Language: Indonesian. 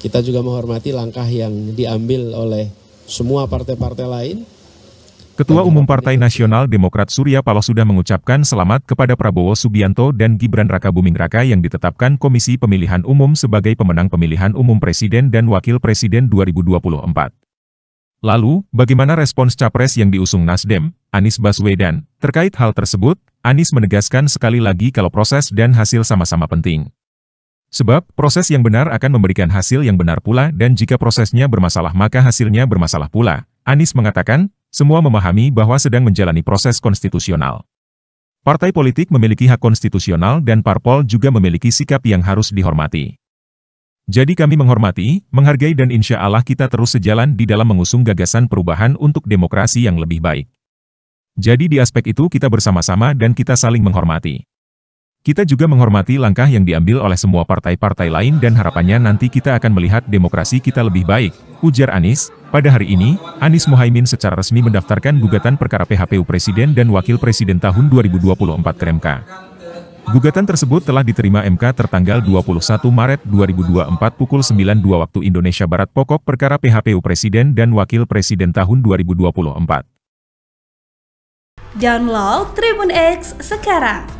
Kita juga menghormati langkah yang diambil oleh semua partai-partai lain. Ketua Umum Partai Nasional Demokrat Surya Paloh sudah mengucapkan selamat kepada Prabowo Subianto dan Gibran Raka Buming Raka yang ditetapkan Komisi Pemilihan Umum sebagai pemenang pemilihan umum Presiden dan Wakil Presiden 2024. Lalu, bagaimana respons capres yang diusung Nasdem, Anies Baswedan? Terkait hal tersebut, Anies menegaskan sekali lagi kalau proses dan hasil sama-sama penting. Sebab, proses yang benar akan memberikan hasil yang benar pula dan jika prosesnya bermasalah maka hasilnya bermasalah pula. Anies mengatakan, semua memahami bahwa sedang menjalani proses konstitusional. Partai politik memiliki hak konstitusional dan parpol juga memiliki sikap yang harus dihormati. Jadi kami menghormati, menghargai dan insya Allah kita terus sejalan di dalam mengusung gagasan perubahan untuk demokrasi yang lebih baik. Jadi di aspek itu kita bersama-sama dan kita saling menghormati. Kita juga menghormati langkah yang diambil oleh semua partai-partai lain dan harapannya nanti kita akan melihat demokrasi kita lebih baik, ujar Anies. Pada hari ini, Anies Mohaimin secara resmi mendaftarkan gugatan perkara PHPU Presiden dan Wakil Presiden tahun 2024 ke MK. Gugatan tersebut telah diterima MK tertanggal 21 Maret 2024 pukul 92 waktu Indonesia Barat pokok perkara PHPU Presiden dan Wakil Presiden tahun 2024. Download Tribun X sekarang